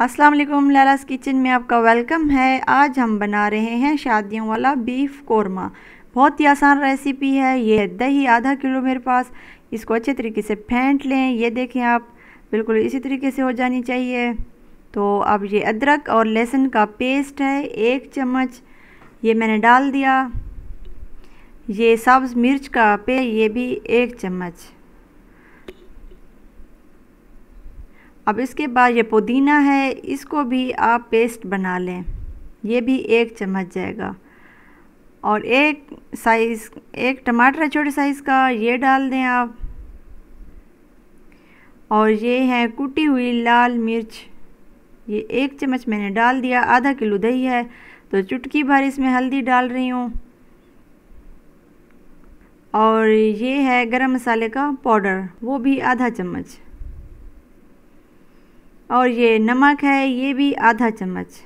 Aslam लालास kitchen में आपका welcome है आज हम बना रहे हैं शादियों वाला बीफ कौरमा बहुत ही आसान रेसिपी है ये दही आधा किलो मेरे पास इसको अच्छे तरीके से फेंट लें ये देखें आप बिल्कुल इसी तरीके से हो जानी चाहिए तो अब ये अदरक और लहसुन का पेस्ट है एक चम्मच ये मैंने डाल दिया ये सब्ज़ मिर्च का पे ये भी एक चम्मच अब इसके बाद ये पुदीना है इसको भी आप पेस्ट बना लें ये भी एक चम्मच जाएगा और एक साइज़ एक टमाटर है छोटे साइज़ का ये डाल दें आप और ये है कुटी हुई लाल मिर्च ये एक चम्मच मैंने डाल दिया आधा किलो दही है तो चुटकी भर इसमें हल्दी डाल रही हूँ और ये है गरम मसाले का पाउडर वो भी आधा चम्मच और ये नमक है ये भी आधा चम्मच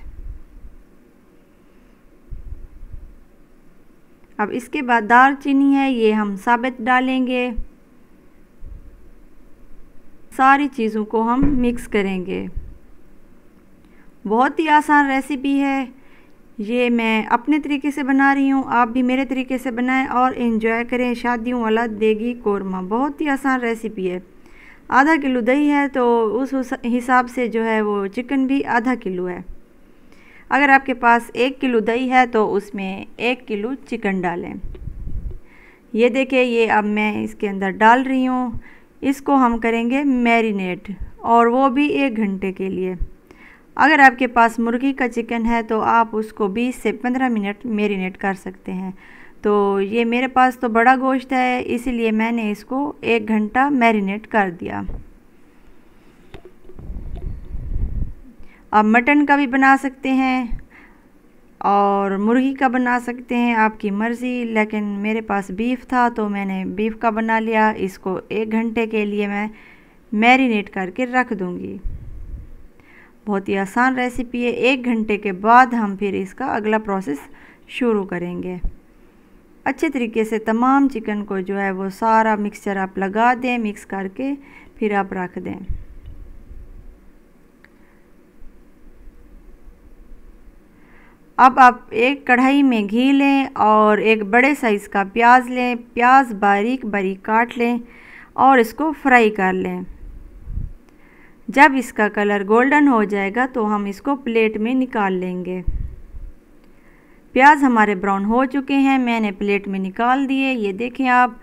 अब इसके बाद दार चीनी है ये हम साबित डालेंगे सारी चीज़ों को हम मिक्स करेंगे बहुत ही आसान रेसिपी है ये मैं अपने तरीके से बना रही हूँ आप भी मेरे तरीके से बनाएं और इन्जॉय करें शादियों वाला देगी कोरमा बहुत ही आसान रेसिपी है आधा किलो दही है तो उस हिसाब से जो है वो चिकन भी आधा किलो है अगर आपके पास एक किलो दही है तो उसमें एक किलो चिकन डालें ये देखिए ये अब मैं इसके अंदर डाल रही हूँ इसको हम करेंगे मैरिनेट और वो भी एक घंटे के लिए अगर आपके पास मुर्गी का चिकन है तो आप उसको 20 से 15 मिनट मैरिनेट कर सकते हैं तो ये मेरे पास तो बड़ा गोश्त है इसीलिए मैंने इसको एक घंटा मैरिनेट कर दिया आप मटन का भी बना सकते हैं और मुर्गी का बना सकते हैं आपकी मर्ज़ी लेकिन मेरे पास बीफ था तो मैंने बीफ का बना लिया इसको एक घंटे के लिए मैं मैरिनेट करके रख दूँगी बहुत ही आसान रेसिपी है एक घंटे के बाद हम फिर इसका अगला प्रोसेस शुरू करेंगे अच्छे तरीके से तमाम चिकन को जो है वो सारा मिक्सचर आप लगा दें मिक्स करके फिर आप रख दें अब आप एक कढ़ाई में घी लें और एक बड़े साइज़ का प्याज लें प्याज बारीक बारीक काट लें और इसको फ्राई कर लें जब इसका कलर गोल्डन हो जाएगा तो हम इसको प्लेट में निकाल लेंगे प्याज हमारे ब्राउन हो चुके हैं मैंने प्लेट में निकाल दिए ये देखें आप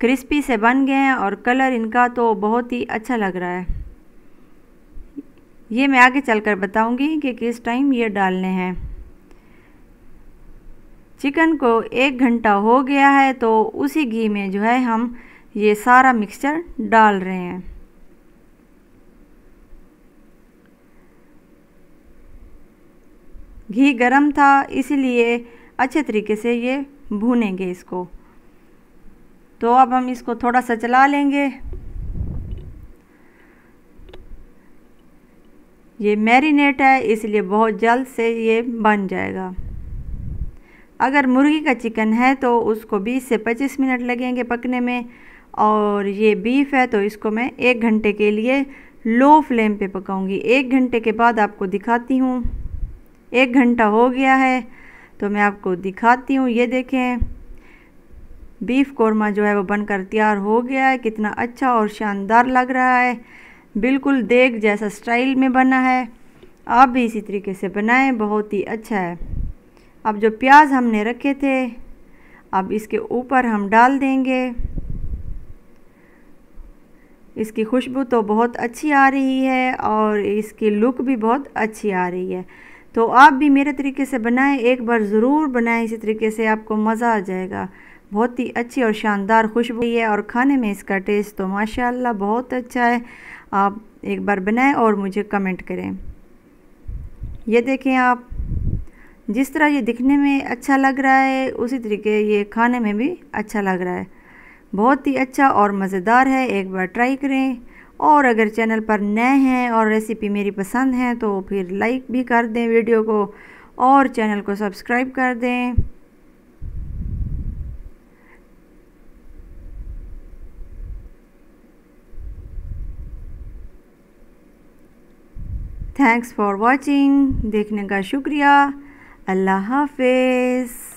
क्रिस्पी से बन गए हैं और कलर इनका तो बहुत ही अच्छा लग रहा है ये मैं आगे चलकर बताऊंगी कि किस टाइम ये डालने हैं चिकन को एक घंटा हो गया है तो उसी घी में जो है हम ये सारा मिक्सचर डाल रहे हैं घी गर्म था इसीलिए अच्छे तरीके से ये भूनेंगे इसको तो अब हम इसको थोड़ा सा चला लेंगे ये मैरिनेट है इसलिए बहुत जल्द से ये बन जाएगा अगर मुर्गी का चिकन है तो उसको 20 से 25 मिनट लगेंगे पकने में और ये बीफ है तो इसको मैं एक घंटे के लिए लो फ्लेम पे पकाऊंगी एक घंटे के बाद आपको दिखाती हूँ एक घंटा हो गया है तो मैं आपको दिखाती हूँ ये देखें बीफ कौरमा जो है वो बनकर तैयार हो गया है कितना अच्छा और शानदार लग रहा है बिल्कुल देख जैसा स्टाइल में बना है आप भी इसी तरीके से बनाएं बहुत ही अच्छा है अब जो प्याज हमने रखे थे अब इसके ऊपर हम डाल देंगे इसकी खुशबू तो बहुत अच्छी आ रही है और इसकी लुक भी बहुत अच्छी आ रही है तो आप भी मेरे तरीके से बनाएं एक बार ज़रूर बनाएं इसी तरीके से आपको मज़ा आ जाएगा बहुत ही अच्छी और शानदार खुशबू है और खाने में इसका टेस्ट तो माशाल्लाह बहुत अच्छा है आप एक बार बनाएं और मुझे कमेंट करें ये देखें आप जिस तरह ये दिखने में अच्छा लग रहा है उसी तरीके ये खाने में भी अच्छा लग रहा है बहुत ही अच्छा और मज़ेदार है एक बार ट्राई करें और अगर चैनल पर नए हैं और रेसिपी मेरी पसंद है तो फिर लाइक भी कर दें वीडियो को और चैनल को सब्सक्राइब कर दें थैंक्स फॉर वाचिंग देखने का शुक्रिया अल्लाह हाफिज़